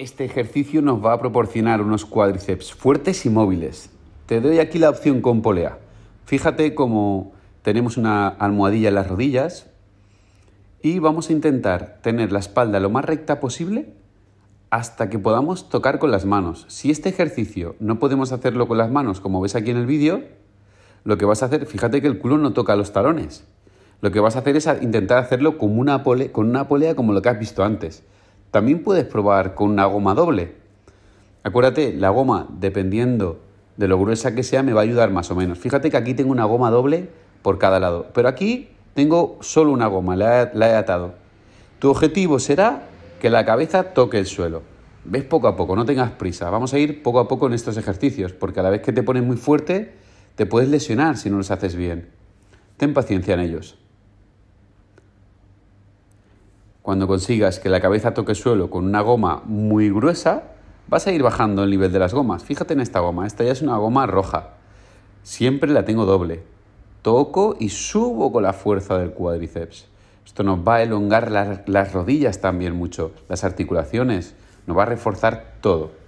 Este ejercicio nos va a proporcionar unos cuádriceps fuertes y móviles. Te doy aquí la opción con polea. Fíjate cómo tenemos una almohadilla en las rodillas y vamos a intentar tener la espalda lo más recta posible hasta que podamos tocar con las manos. Si este ejercicio no podemos hacerlo con las manos, como ves aquí en el vídeo, lo que vas a hacer, fíjate que el culo no toca los talones. Lo que vas a hacer es intentar hacerlo con una polea, con una polea como lo que has visto antes. También puedes probar con una goma doble. Acuérdate, la goma, dependiendo de lo gruesa que sea, me va a ayudar más o menos. Fíjate que aquí tengo una goma doble por cada lado, pero aquí tengo solo una goma, la he, atado. Tu objetivo será que la cabeza toque el suelo. Ves poco a poco, no tengas prisa. Vamos a ir poco a poco en estos ejercicios, porque a la vez que te pones muy fuerte, te puedes lesionar si no los haces bien. Ten paciencia en ellos. Cuando consigas que la cabeza toque suelo con una goma muy gruesa, vas a ir bajando el nivel de las gomas. Fíjate en esta goma, esta ya es una goma roja. Siempre la tengo doble. Toco y subo con la fuerza del cuádriceps. Esto nos va a elongar las, las rodillas también mucho, las articulaciones, nos va a reforzar todo.